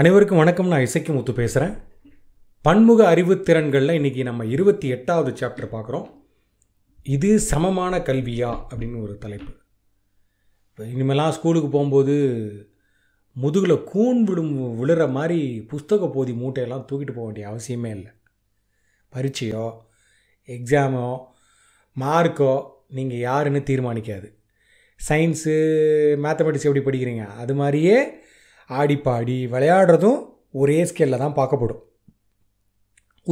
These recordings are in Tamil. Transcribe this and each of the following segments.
அனைவருக்கும் வணக்கம் நான் இசைக்கு முத்து பேசுகிறேன் பன்முக அறிவு திறன்களில் இன்றைக்கி நம்ம இருபத்தி எட்டாவது சாப்டர் பார்க்குறோம் இது சமமான கல்வியா அப்படின்னு ஒரு தலைப்பு இப்போ இனிமேலாம் ஸ்கூலுக்கு போகும்போது முதுகில் கூண் விடும் விழுற மாதிரி புஸ்தக போதி மூட்டையெல்லாம் தூக்கிட்டு போக வேண்டிய அவசியமே இல்லை பரீட்சையோ எக்ஸாமோ மார்க்கோ நீங்கள் யாருன்னு தீர்மானிக்காது சயின்ஸு மேத்தமெட்டிக்ஸ் எப்படி படிக்கிறீங்க அது மாதிரியே ஆடி பாடி விளையாடுறதும் ஒரே ஸ்கேலில் தான் பார்க்கப்படும்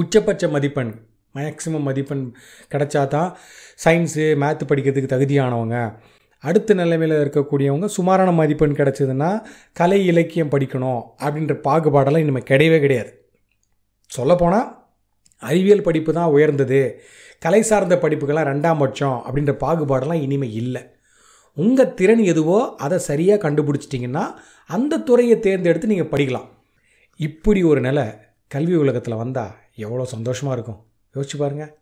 உச்சபட்ச மதிப்பெண் மேக்ஸிமம் மதிப்பெண் கிடைச்சா தான் சயின்ஸு மேத்து படிக்கிறதுக்கு தகுதியானவங்க அடுத்த நிலைமையில் இருக்கக்கூடியவங்க சுமாரான மதிப்பெண் கிடச்சிதுன்னா கலை இலக்கியம் படிக்கணும் அப்படின்ற பாகுபாடெல்லாம் இனிமேல் கிடையவே கிடையாது சொல்லப்போனால் அறிவியல் படிப்பு தான் உயர்ந்தது கலை சார்ந்த படிப்புகள்லாம் ரெண்டாம் பட்சம் அப்படின்ற பாகுபாடெல்லாம் இனிமேல் இல்லை உங்கள் திறன் எதுவோ அதை சரியாக கண்டுபிடிச்சிட்டிங்கன்னா அந்த துறையை தேர்ந்தெடுத்து நீங்கள் படிக்கலாம் இப்படி ஒரு நிலை கல்வி உலகத்தில் வந்தால் எவ்வளோ சந்தோஷமாக இருக்கும் யோசிச்சு பாருங்கள்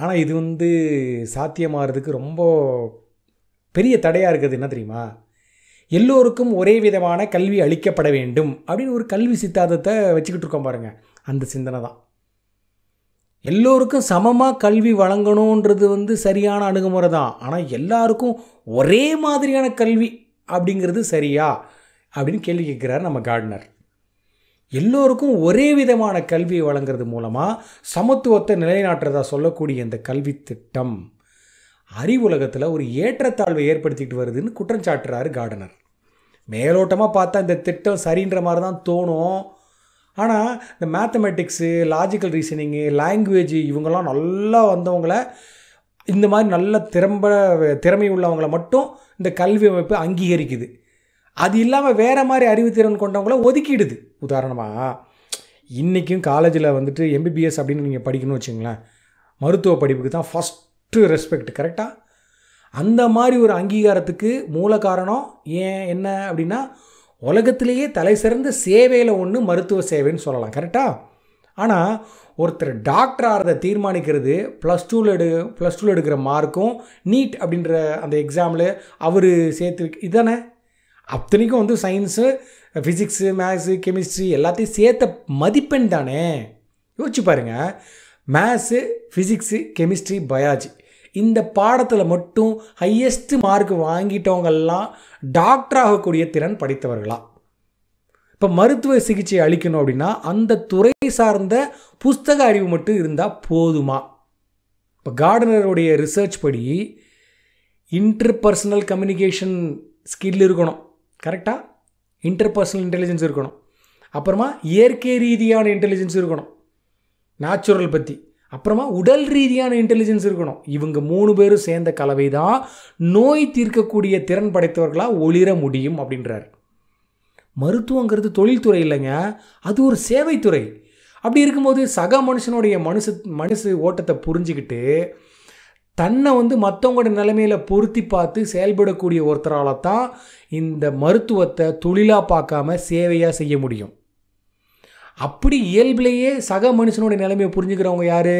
ஆனால் இது வந்து சாத்தியமாகிறதுக்கு ரொம்ப பெரிய தடையாக இருக்குது என்ன தெரியுமா எல்லோருக்கும் ஒரே விதமான கல்வி அளிக்கப்பட வேண்டும் அப்படின்னு ஒரு கல்வி சித்தாந்தத்தை வச்சுக்கிட்டு இருக்கோம் பாருங்கள் அந்த சிந்தனை தான் எல்லோருக்கும் சமமாக கல்வி வழங்கணுன்றது வந்து சரியான அணுகுமுறை தான் ஆனால் எல்லாருக்கும் ஒரே மாதிரியான கல்வி அப்படிங்கிறது சரியா அப்படின்னு கேள்வி கேட்குறார் நம்ம கார்டனர் எல்லோருக்கும் ஒரே விதமான கல்வி வழங்குறது மூலமாக சமத்துவத்தை நிலைநாட்டுறதா சொல்லக்கூடிய இந்த கல்வி திட்டம் அறிவுலகத்தில் ஒரு ஏற்றத்தாழ்வை ஏற்படுத்திக்கிட்டு வருதுன்னு குற்றம் சாட்டுறாரு கார்டனர் மேலோட்டமாக பார்த்தா இந்த திட்டம் சரின்ற மாதிரி தான் தோணும் ஆனால் இந்த மேத்தமெட்டிக்ஸு லாஜிக்கல் ரீசனிங்கு லாங்குவேஜ் இவங்கெல்லாம் நல்லா வந்தவங்களை இந்த மாதிரி நல்ல திறம்ப திறமை உள்ளவங்களை மட்டும் இந்த கல்வி அமைப்பு அங்கீகரிக்குது அது இல்லாமல் வேறு மாதிரி அறிவுத்திறன் கொண்டவங்கள ஒதுக்கிடுது உதாரணமாக இன்றைக்கும் காலேஜில் வந்துட்டு எம்பிபிஎஸ் அப்படின்னு நீங்கள் படிக்கணும்னு வச்சுங்களேன் மருத்துவ படிப்புக்கு தான் ஃபஸ்ட்டு ரெஸ்பெக்ட் கரெக்டாக அந்த மாதிரி ஒரு அங்கீகாரத்துக்கு மூல காரணம் ஏன் என்ன அப்படின்னா உலகத்திலேயே தலை சிறந்த சேவையில் ஒன்று மருத்துவ சேவைன்னு சொல்லலாம் கரெக்டாக ஆனால் ஒருத்தர் டாக்டர் ஆகிறதை தீர்மானிக்கிறது ப்ளஸ் டூவில் எடு ப்ளஸ் டூவில் எடுக்கிற மார்க்கும் நீட் அப்படின்ற அந்த எக்ஸாமில் அவர் சேர்த்து இதுதானே அத்தனைக்கும் வந்து சயின்ஸு ஃபிசிக்ஸு மேக்ஸு கெமிஸ்ட்ரி எல்லாத்தையும் சேர்த்த மதிப்பெண் தானே யோசிச்சு பாருங்கள் மேத்ஸு ஃபிசிக்ஸு கெமிஸ்ட்ரி பயாலஜி இந்த பாடத்தில் மட்டும் ஹையஸ்ட் மார்க் வாங்கிட்டவங்கெல்லாம் டாக்டர் ஆகக்கூடிய திறன் படித்தவர்களா இப்போ மருத்துவ சிகிச்சை அளிக்கணும் அப்படின்னா அந்த துறை சார்ந்த புஸ்தக அறிவு மட்டும் இருந்தால் போதுமா இப்போ கார்டனருடைய ரிசர்ச் படி இன்டர்பர்சனல் கம்யூனிகேஷன் ஸ்கில் இருக்கணும் கரெக்டாக இன்டர்பர்சனல் இன்டெலிஜென்ஸ் இருக்கணும் அப்புறமா இயற்கை ரீதியான இன்டெலிஜென்ஸ் இருக்கணும் நேச்சுரல் பற்றி அப்புறமா உடல் ரீதியான இன்டெலிஜென்ஸ் இருக்கணும் இவங்க மூணு பேரும் சேர்ந்த கலவை தான் நோய் தீர்க்கக்கூடிய திறன் படைத்தவர்களாக ஒளிர முடியும் அப்படின்றார் மருத்துவங்கிறது தொழில்துறை இல்லைங்க அது ஒரு சேவைத்துறை அப்படி இருக்கும்போது சக மனுஷனுடைய மனுஷ மனுஷ ஓட்டத்தை புரிஞ்சுக்கிட்டு தன்னை வந்து மற்றவங்களோட நிலைமையில் பொருத்தி பார்த்து செயல்படக்கூடிய ஒருத்தரால் தான் இந்த மருத்துவத்தை தொழிலாக பார்க்காம சேவையாக செய்ய முடியும் அப்படி இயல்பிலேயே சக மனுஷனுடைய நிலைமையை புரிஞ்சுக்கிறவங்க யார்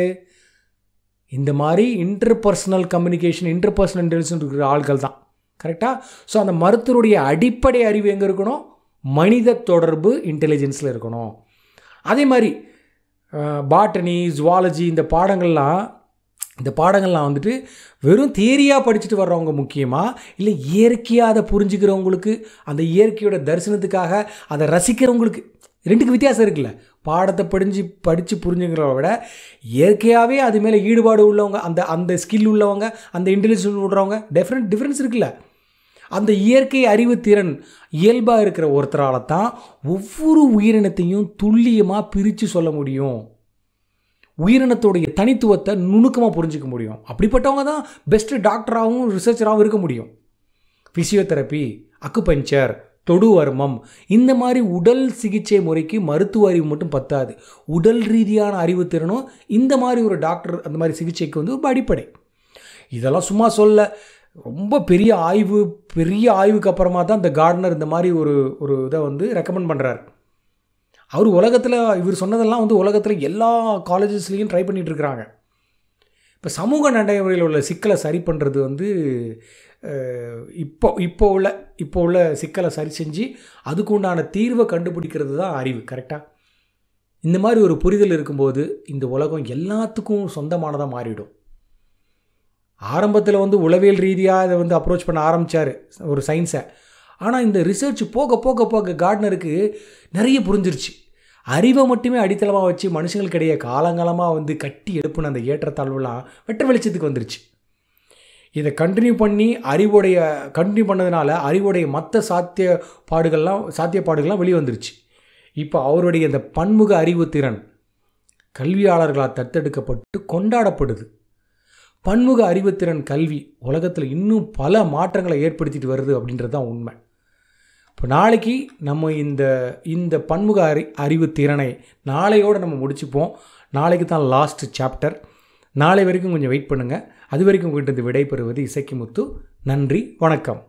இந்த மாதிரி இன்டர்பர்சனல் கம்யூனிகேஷன் இன்டர்பர்சனல் இன்டெலிஜென்ஸ் இருக்கிற ஆள்கள் தான் கரெக்டாக ஸோ அந்த மருத்துவருடைய அடிப்படை அறிவு எங்கே இருக்கணும் மனித தொடர்பு இன்டெலிஜென்ஸில் இருக்கணும் அதே மாதிரி பாட்டனி ஜுவாலஜி இந்த பாடங்கள்லாம் இந்த பாடங்கள்லாம் வந்துட்டு வெறும் தியரியாக படிச்சுட்டு வர்றவங்க முக்கியமாக இல்லை இயற்கையாக அதை புரிஞ்சுக்கிறவங்களுக்கு அந்த இயற்கையோட தரிசனத்துக்காக அதை ரசிக்கிறவங்களுக்கு ரெண்டுக்கு வித்தியாசம் இருக்குல்ல பாடத்தை படிஞ்சு படித்து புரிஞ்சுங்கிறத விட இயற்கையாகவே அது மேலே ஈடுபாடு உள்ளவங்க அந்த அந்த ஸ்கில் உள்ளவங்க அந்த இன்டெலிஜென்ஸ் விடுறவங்க டிஃப்ரெண்ட் டிஃப்ரென்ஸ் இருக்குல்ல அந்த இயற்கை அறிவு திறன் இயல்பாக இருக்கிற ஒருத்தரால் தான் ஒவ்வொரு உயிரினத்தையும் துல்லியமாக பிரித்து சொல்ல முடியும் உயிரினத்துடைய தனித்துவத்தை நுணுக்கமாக புரிஞ்சிக்க முடியும் அப்படிப்பட்டவங்க தான் பெஸ்ட்டு டாக்டராகவும் ரிசர்ச்சராகவும் இருக்க முடியும் ஃபிசியோதெரப்பி அக்குபஞ்சர் தொடுவர்மம் இந்த மாதிரி உடல் சிகிச்சை முறைக்கு மருத்துவ அறிவு மட்டும் பத்தாது உடல் ரீதியான அறிவு திறனும் இந்த மாதிரி ஒரு டாக்டர் அந்த மாதிரி சிகிச்சைக்கு வந்து ஒரு அடிப்படை இதெல்லாம் சும்மா சொல்ல ரொம்ப பெரிய ஆய்வு பெரிய ஆய்வுக்கு அப்புறமா தான் இந்த கார்டனர் இந்த மாதிரி ஒரு ஒரு இதை வந்து ரெக்கமெண்ட் பண்ணுறாரு அவர் உலகத்தில் இவர் சொன்னதெல்லாம் வந்து உலகத்தில் எல்லா காலேஜஸ்லேயும் ட்ரை பண்ணிகிட்டு இருக்கிறாங்க இப்போ சமூக நடைமுறையில் உள்ள சிக்கலை சரி பண்ணுறது வந்து இப்போ இப்போ உள்ள இப்போ உள்ள சிக்கலை சரி செஞ்சு அதுக்கு உண்டான தீர்வை கண்டுபிடிக்கிறது தான் அறிவு கரெக்டாக இந்த மாதிரி ஒரு புரிதல் இருக்கும்போது இந்த உலகம் எல்லாத்துக்கும் சொந்தமானதாக மாறிவிடும் ஆரம்பத்தில் வந்து உளவியல் ரீதியாக அதை வந்து அப்ரோச் பண்ண ஆரம்பித்தார் ஒரு சயின்ஸை ஆனால் இந்த ரிசர்ச் போக போக போக கார்டனருக்கு நிறைய புரிஞ்சிருச்சு அறிவை மட்டுமே அடித்தளமாக வச்சு மனுஷங்களுக்கிடையே காலங்காலமாக வந்து கட்டி எழுப்புன அந்த ஏற்றத்தாழ்வுலாம் வெட்ட வெளிச்சத்துக்கு வந்துருச்சு இதை கண்டினியூ பண்ணி அறிவுடைய கண்டினியூ பண்ணதுனால அறிவுடைய மற்ற சாத்திய பாடுகள்லாம் சாத்தியப்பாடுகள்லாம் வெளியே வந்துருச்சு இப்போ அவருடைய இந்த பன்முக அறிவு திறன் கல்வியாளர்களால் தத்தெடுக்கப்பட்டு கொண்டாடப்படுது பன்முக அறிவுத்திறன் கல்வி உலகத்தில் இன்னும் பல மாற்றங்களை ஏற்படுத்திட்டு வருது அப்படின்றது தான் உண்மை இப்போ நாளைக்கு நம்ம இந்த இந்த பன்முக அறி அறிவு திறனை நாளையோடு நம்ம முடிச்சுப்போம் நாளைக்கு தான் லாஸ்ட் சாப்டர் நாளை வரைக்கும் கொஞ்சம் வெயிட் பண்ணுங்கள் அது வரைக்கும் உங்கள்கிட்ட விடைபெறுவது இசைக்கு முத்து நன்றி வணக்கம்